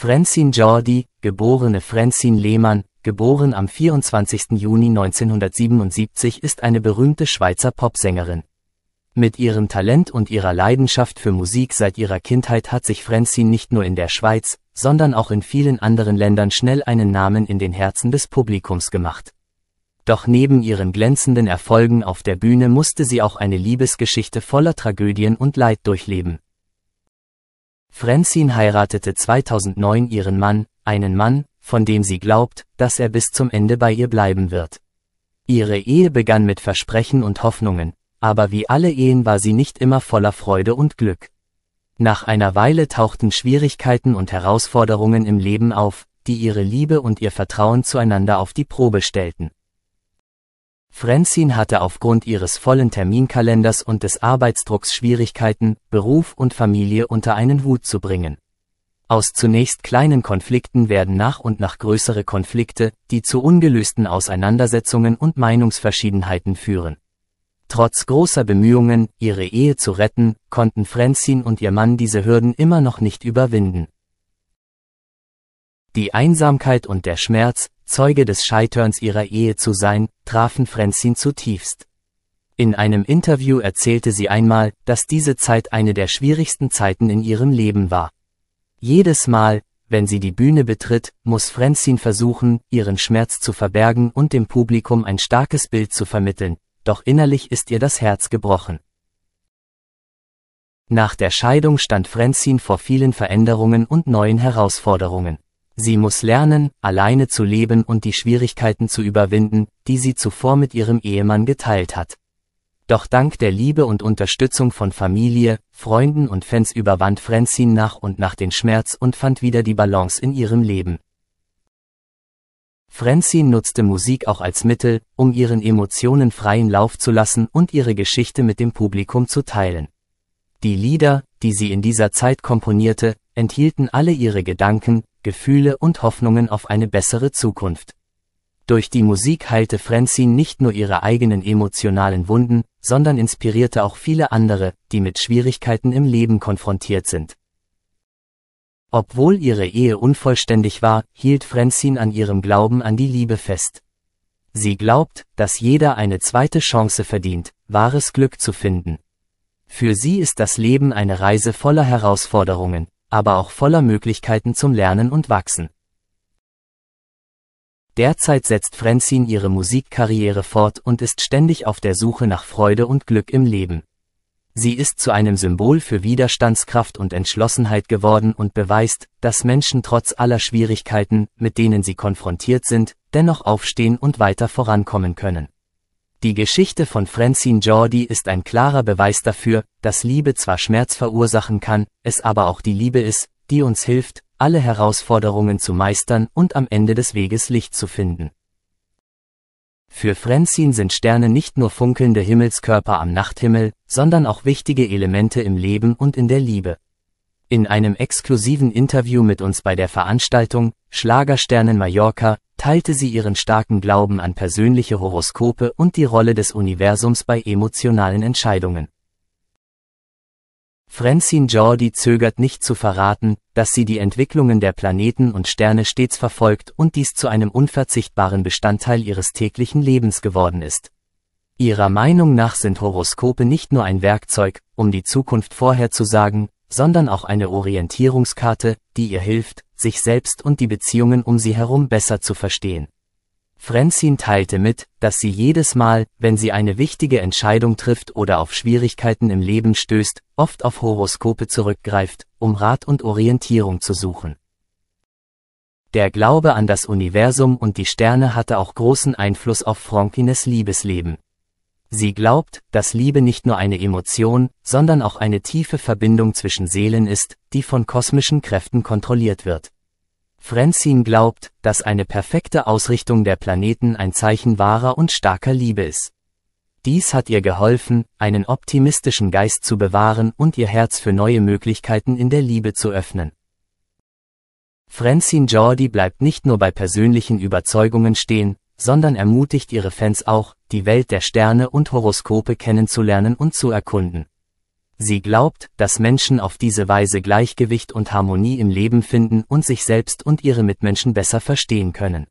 Francine Jordi, geborene Francine Lehmann, geboren am 24. Juni 1977, ist eine berühmte Schweizer Popsängerin. Mit ihrem Talent und ihrer Leidenschaft für Musik seit ihrer Kindheit hat sich Francine nicht nur in der Schweiz, sondern auch in vielen anderen Ländern schnell einen Namen in den Herzen des Publikums gemacht. Doch neben ihren glänzenden Erfolgen auf der Bühne musste sie auch eine Liebesgeschichte voller Tragödien und Leid durchleben. Francine heiratete 2009 ihren Mann, einen Mann, von dem sie glaubt, dass er bis zum Ende bei ihr bleiben wird. Ihre Ehe begann mit Versprechen und Hoffnungen, aber wie alle Ehen war sie nicht immer voller Freude und Glück. Nach einer Weile tauchten Schwierigkeiten und Herausforderungen im Leben auf, die ihre Liebe und ihr Vertrauen zueinander auf die Probe stellten. Francine hatte aufgrund ihres vollen Terminkalenders und des Arbeitsdrucks Schwierigkeiten, Beruf und Familie unter einen Hut zu bringen. Aus zunächst kleinen Konflikten werden nach und nach größere Konflikte, die zu ungelösten Auseinandersetzungen und Meinungsverschiedenheiten führen. Trotz großer Bemühungen, ihre Ehe zu retten, konnten Francine und ihr Mann diese Hürden immer noch nicht überwinden. Die Einsamkeit und der Schmerz, Zeuge des Scheiterns ihrer Ehe zu sein, trafen Francine zutiefst. In einem Interview erzählte sie einmal, dass diese Zeit eine der schwierigsten Zeiten in ihrem Leben war. Jedes Mal, wenn sie die Bühne betritt, muss Francine versuchen, ihren Schmerz zu verbergen und dem Publikum ein starkes Bild zu vermitteln, doch innerlich ist ihr das Herz gebrochen. Nach der Scheidung stand Francine vor vielen Veränderungen und neuen Herausforderungen. Sie muss lernen, alleine zu leben und die Schwierigkeiten zu überwinden, die sie zuvor mit ihrem Ehemann geteilt hat. Doch dank der Liebe und Unterstützung von Familie, Freunden und Fans überwand Francine nach und nach den Schmerz und fand wieder die Balance in ihrem Leben. Francine nutzte Musik auch als Mittel, um ihren Emotionen freien Lauf zu lassen und ihre Geschichte mit dem Publikum zu teilen. Die Lieder, die sie in dieser Zeit komponierte, enthielten alle ihre Gedanken, Gefühle und Hoffnungen auf eine bessere Zukunft. Durch die Musik heilte Francine nicht nur ihre eigenen emotionalen Wunden, sondern inspirierte auch viele andere, die mit Schwierigkeiten im Leben konfrontiert sind. Obwohl ihre Ehe unvollständig war, hielt Francine an ihrem Glauben an die Liebe fest. Sie glaubt, dass jeder eine zweite Chance verdient, wahres Glück zu finden. Für sie ist das Leben eine Reise voller Herausforderungen, aber auch voller Möglichkeiten zum Lernen und Wachsen. Derzeit setzt Frenzin ihre Musikkarriere fort und ist ständig auf der Suche nach Freude und Glück im Leben. Sie ist zu einem Symbol für Widerstandskraft und Entschlossenheit geworden und beweist, dass Menschen trotz aller Schwierigkeiten, mit denen sie konfrontiert sind, dennoch aufstehen und weiter vorankommen können. Die Geschichte von Francine Jordi ist ein klarer Beweis dafür, dass Liebe zwar Schmerz verursachen kann, es aber auch die Liebe ist, die uns hilft, alle Herausforderungen zu meistern und am Ende des Weges Licht zu finden. Für Francine sind Sterne nicht nur funkelnde Himmelskörper am Nachthimmel, sondern auch wichtige Elemente im Leben und in der Liebe. In einem exklusiven Interview mit uns bei der Veranstaltung Schlagersternen Mallorca teilte sie ihren starken Glauben an persönliche Horoskope und die Rolle des Universums bei emotionalen Entscheidungen. Francine Jordi zögert nicht zu verraten, dass sie die Entwicklungen der Planeten und Sterne stets verfolgt und dies zu einem unverzichtbaren Bestandteil ihres täglichen Lebens geworden ist. Ihrer Meinung nach sind Horoskope nicht nur ein Werkzeug, um die Zukunft vorherzusagen, sondern auch eine Orientierungskarte, die ihr hilft, sich selbst und die Beziehungen um sie herum besser zu verstehen. Francine teilte mit, dass sie jedes Mal, wenn sie eine wichtige Entscheidung trifft oder auf Schwierigkeiten im Leben stößt, oft auf Horoskope zurückgreift, um Rat und Orientierung zu suchen. Der Glaube an das Universum und die Sterne hatte auch großen Einfluss auf Francines Liebesleben. Sie glaubt, dass Liebe nicht nur eine Emotion, sondern auch eine tiefe Verbindung zwischen Seelen ist, die von kosmischen Kräften kontrolliert wird. Francine glaubt, dass eine perfekte Ausrichtung der Planeten ein Zeichen wahrer und starker Liebe ist. Dies hat ihr geholfen, einen optimistischen Geist zu bewahren und ihr Herz für neue Möglichkeiten in der Liebe zu öffnen. Francine Jordi bleibt nicht nur bei persönlichen Überzeugungen stehen, sondern ermutigt ihre Fans auch, die Welt der Sterne und Horoskope kennenzulernen und zu erkunden. Sie glaubt, dass Menschen auf diese Weise Gleichgewicht und Harmonie im Leben finden und sich selbst und ihre Mitmenschen besser verstehen können.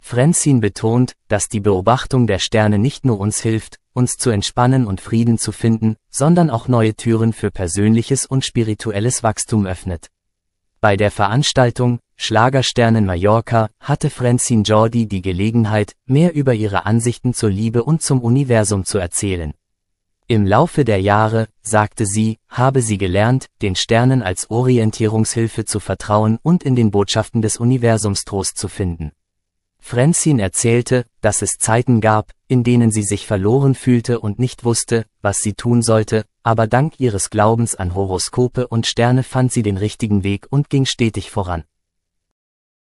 Frenzin betont, dass die Beobachtung der Sterne nicht nur uns hilft, uns zu entspannen und Frieden zu finden, sondern auch neue Türen für persönliches und spirituelles Wachstum öffnet. Bei der Veranstaltung, Schlagersternen Mallorca, hatte Francine Jordi die Gelegenheit, mehr über ihre Ansichten zur Liebe und zum Universum zu erzählen. Im Laufe der Jahre, sagte sie, habe sie gelernt, den Sternen als Orientierungshilfe zu vertrauen und in den Botschaften des Universums Trost zu finden. Francine erzählte, dass es Zeiten gab, in denen sie sich verloren fühlte und nicht wusste, was sie tun sollte, aber dank ihres Glaubens an Horoskope und Sterne fand sie den richtigen Weg und ging stetig voran.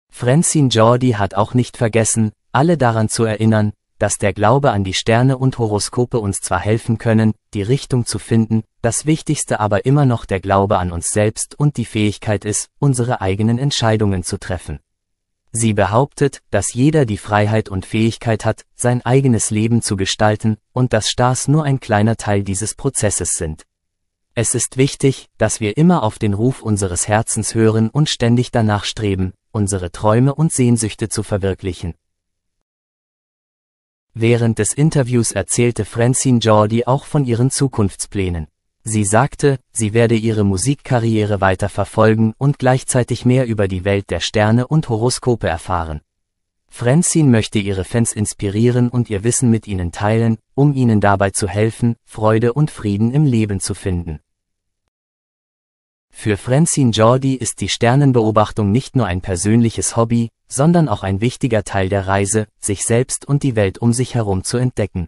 Francine Jordi hat auch nicht vergessen, alle daran zu erinnern, dass der Glaube an die Sterne und Horoskope uns zwar helfen können, die Richtung zu finden, das Wichtigste aber immer noch der Glaube an uns selbst und die Fähigkeit ist, unsere eigenen Entscheidungen zu treffen. Sie behauptet, dass jeder die Freiheit und Fähigkeit hat, sein eigenes Leben zu gestalten, und dass Stars nur ein kleiner Teil dieses Prozesses sind. Es ist wichtig, dass wir immer auf den Ruf unseres Herzens hören und ständig danach streben, unsere Träume und Sehnsüchte zu verwirklichen. Während des Interviews erzählte Francine Jordi auch von ihren Zukunftsplänen. Sie sagte, sie werde ihre Musikkarriere weiter verfolgen und gleichzeitig mehr über die Welt der Sterne und Horoskope erfahren. Francine möchte ihre Fans inspirieren und ihr Wissen mit ihnen teilen, um ihnen dabei zu helfen, Freude und Frieden im Leben zu finden. Für Francine Jordi ist die Sternenbeobachtung nicht nur ein persönliches Hobby, sondern auch ein wichtiger Teil der Reise, sich selbst und die Welt um sich herum zu entdecken.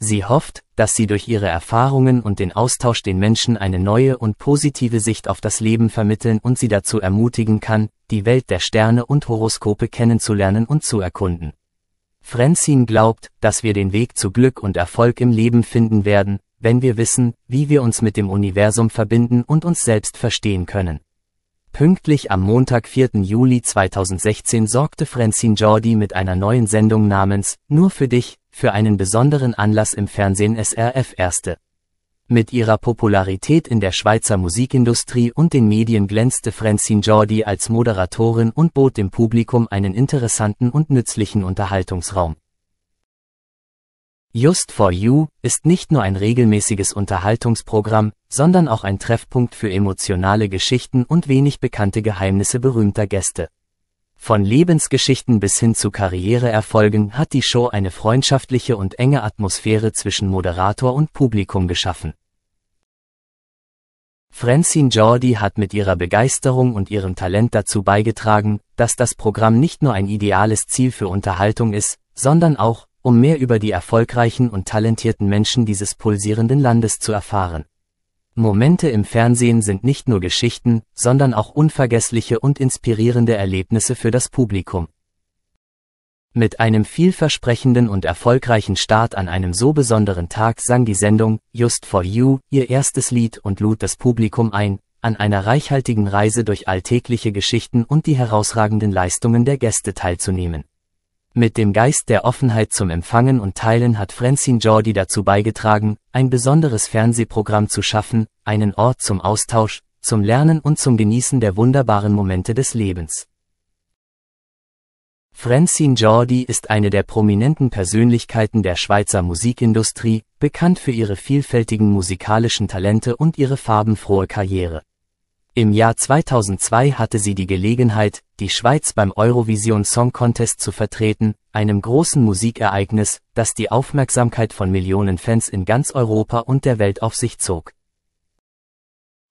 Sie hofft, dass sie durch ihre Erfahrungen und den Austausch den Menschen eine neue und positive Sicht auf das Leben vermitteln und sie dazu ermutigen kann, die Welt der Sterne und Horoskope kennenzulernen und zu erkunden. Francine glaubt, dass wir den Weg zu Glück und Erfolg im Leben finden werden, wenn wir wissen, wie wir uns mit dem Universum verbinden und uns selbst verstehen können. Pünktlich am Montag 4. Juli 2016 sorgte Francine Jordi mit einer neuen Sendung namens Nur für dich für einen besonderen Anlass im Fernsehen SRF Erste. Mit ihrer Popularität in der Schweizer Musikindustrie und den Medien glänzte Francine Jordi als Moderatorin und bot dem Publikum einen interessanten und nützlichen Unterhaltungsraum. Just for You ist nicht nur ein regelmäßiges Unterhaltungsprogramm, sondern auch ein Treffpunkt für emotionale Geschichten und wenig bekannte Geheimnisse berühmter Gäste. Von Lebensgeschichten bis hin zu Karriereerfolgen hat die Show eine freundschaftliche und enge Atmosphäre zwischen Moderator und Publikum geschaffen. Francine Jordi hat mit ihrer Begeisterung und ihrem Talent dazu beigetragen, dass das Programm nicht nur ein ideales Ziel für Unterhaltung ist, sondern auch, um mehr über die erfolgreichen und talentierten Menschen dieses pulsierenden Landes zu erfahren. Momente im Fernsehen sind nicht nur Geschichten, sondern auch unvergessliche und inspirierende Erlebnisse für das Publikum. Mit einem vielversprechenden und erfolgreichen Start an einem so besonderen Tag sang die Sendung Just for You ihr erstes Lied und lud das Publikum ein, an einer reichhaltigen Reise durch alltägliche Geschichten und die herausragenden Leistungen der Gäste teilzunehmen. Mit dem Geist der Offenheit zum Empfangen und Teilen hat Francine Jordi dazu beigetragen, ein besonderes Fernsehprogramm zu schaffen, einen Ort zum Austausch, zum Lernen und zum Genießen der wunderbaren Momente des Lebens. Francine Jordi ist eine der prominenten Persönlichkeiten der Schweizer Musikindustrie, bekannt für ihre vielfältigen musikalischen Talente und ihre farbenfrohe Karriere. Im Jahr 2002 hatte sie die Gelegenheit, die Schweiz beim Eurovision Song Contest zu vertreten, einem großen Musikereignis, das die Aufmerksamkeit von Millionen Fans in ganz Europa und der Welt auf sich zog.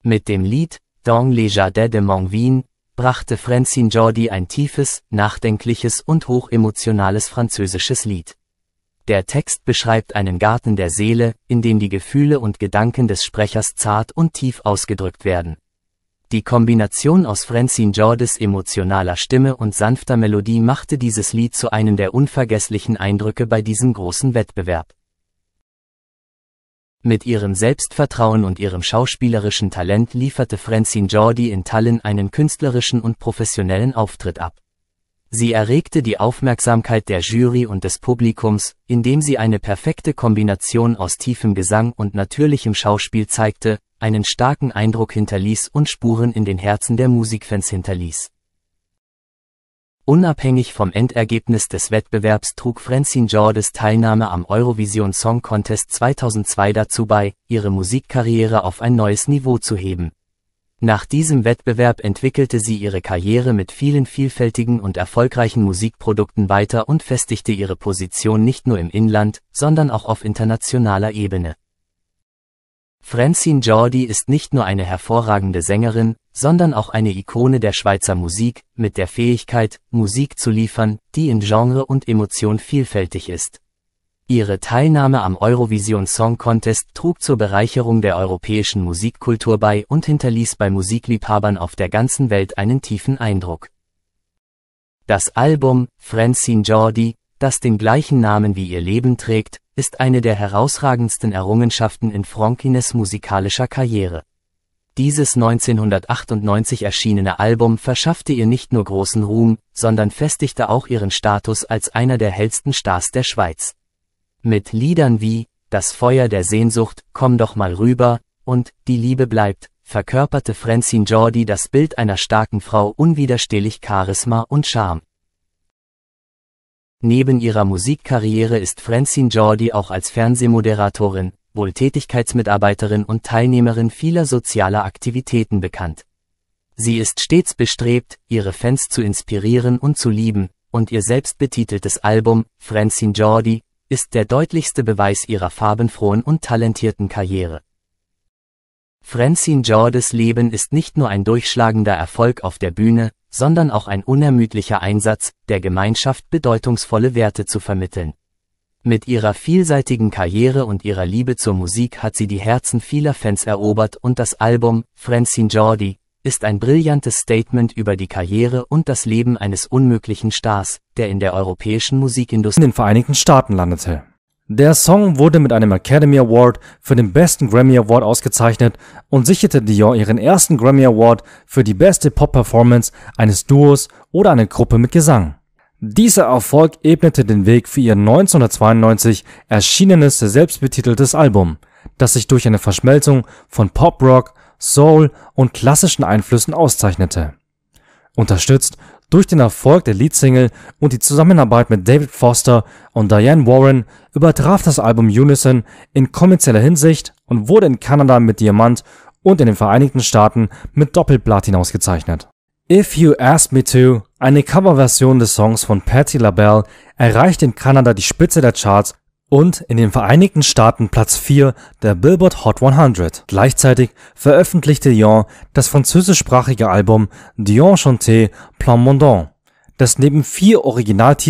Mit dem Lied Dans les Jardins de Mon Vin brachte Francine Jordi ein tiefes, nachdenkliches und hochemotionales französisches Lied. Der Text beschreibt einen Garten der Seele, in dem die Gefühle und Gedanken des Sprechers zart und tief ausgedrückt werden. Die Kombination aus Francine Jordes emotionaler Stimme und sanfter Melodie machte dieses Lied zu einem der unvergesslichen Eindrücke bei diesem großen Wettbewerb. Mit ihrem Selbstvertrauen und ihrem schauspielerischen Talent lieferte Francine Jordi in Tallinn einen künstlerischen und professionellen Auftritt ab. Sie erregte die Aufmerksamkeit der Jury und des Publikums, indem sie eine perfekte Kombination aus tiefem Gesang und natürlichem Schauspiel zeigte, einen starken Eindruck hinterließ und Spuren in den Herzen der Musikfans hinterließ. Unabhängig vom Endergebnis des Wettbewerbs trug Francine Jordes Teilnahme am Eurovision Song Contest 2002 dazu bei, ihre Musikkarriere auf ein neues Niveau zu heben. Nach diesem Wettbewerb entwickelte sie ihre Karriere mit vielen vielfältigen und erfolgreichen Musikprodukten weiter und festigte ihre Position nicht nur im Inland, sondern auch auf internationaler Ebene. Francine Jordi ist nicht nur eine hervorragende Sängerin, sondern auch eine Ikone der Schweizer Musik, mit der Fähigkeit, Musik zu liefern, die in Genre und Emotion vielfältig ist. Ihre Teilnahme am Eurovision Song Contest trug zur Bereicherung der europäischen Musikkultur bei und hinterließ bei Musikliebhabern auf der ganzen Welt einen tiefen Eindruck. Das Album Francine Jordi, das den gleichen Namen wie ihr Leben trägt, ist eine der herausragendsten Errungenschaften in Franquines musikalischer Karriere. Dieses 1998 erschienene Album verschaffte ihr nicht nur großen Ruhm, sondern festigte auch ihren Status als einer der hellsten Stars der Schweiz. Mit Liedern wie Das Feuer der Sehnsucht, Komm doch mal rüber und Die Liebe bleibt verkörperte Francine Jordi das Bild einer starken Frau unwiderstehlich Charisma und Charme. Neben ihrer Musikkarriere ist Francine Jordi auch als Fernsehmoderatorin, Wohltätigkeitsmitarbeiterin und Teilnehmerin vieler sozialer Aktivitäten bekannt. Sie ist stets bestrebt, ihre Fans zu inspirieren und zu lieben, und ihr selbstbetiteltes Album, Francine Jordi, ist der deutlichste Beweis ihrer farbenfrohen und talentierten Karriere. Francine Jordes Leben ist nicht nur ein durchschlagender Erfolg auf der Bühne, sondern auch ein unermüdlicher Einsatz, der Gemeinschaft bedeutungsvolle Werte zu vermitteln. Mit ihrer vielseitigen Karriere und ihrer Liebe zur Musik hat sie die Herzen vieler Fans erobert und das Album Francine Jordi, ist ein brillantes Statement über die Karriere und das Leben eines unmöglichen Stars, der in der europäischen Musikindustrie in den Vereinigten Staaten landete. Der Song wurde mit einem Academy Award für den besten Grammy Award ausgezeichnet und sicherte Dior ihren ersten Grammy Award für die beste Pop-Performance eines Duos oder einer Gruppe mit Gesang. Dieser Erfolg ebnete den Weg für ihr 1992 erschienenes selbstbetiteltes Album, das sich durch eine Verschmelzung von Pop-Rock, Soul und klassischen Einflüssen auszeichnete. Unterstützt durch den Erfolg der Leadsingle und die Zusammenarbeit mit David Foster und Diane Warren übertraf das Album Unison in kommerzieller Hinsicht und wurde in Kanada mit Diamant und in den Vereinigten Staaten mit Doppelplatin ausgezeichnet. If You Ask Me To, eine Coverversion des Songs von Patti LaBelle, erreicht in Kanada die Spitze der Charts und in den Vereinigten Staaten Platz 4 der Billboard Hot 100. Gleichzeitig veröffentlichte Dion das französischsprachige Album Dion Chanté Plan Mandon, das neben vier Originaltiteln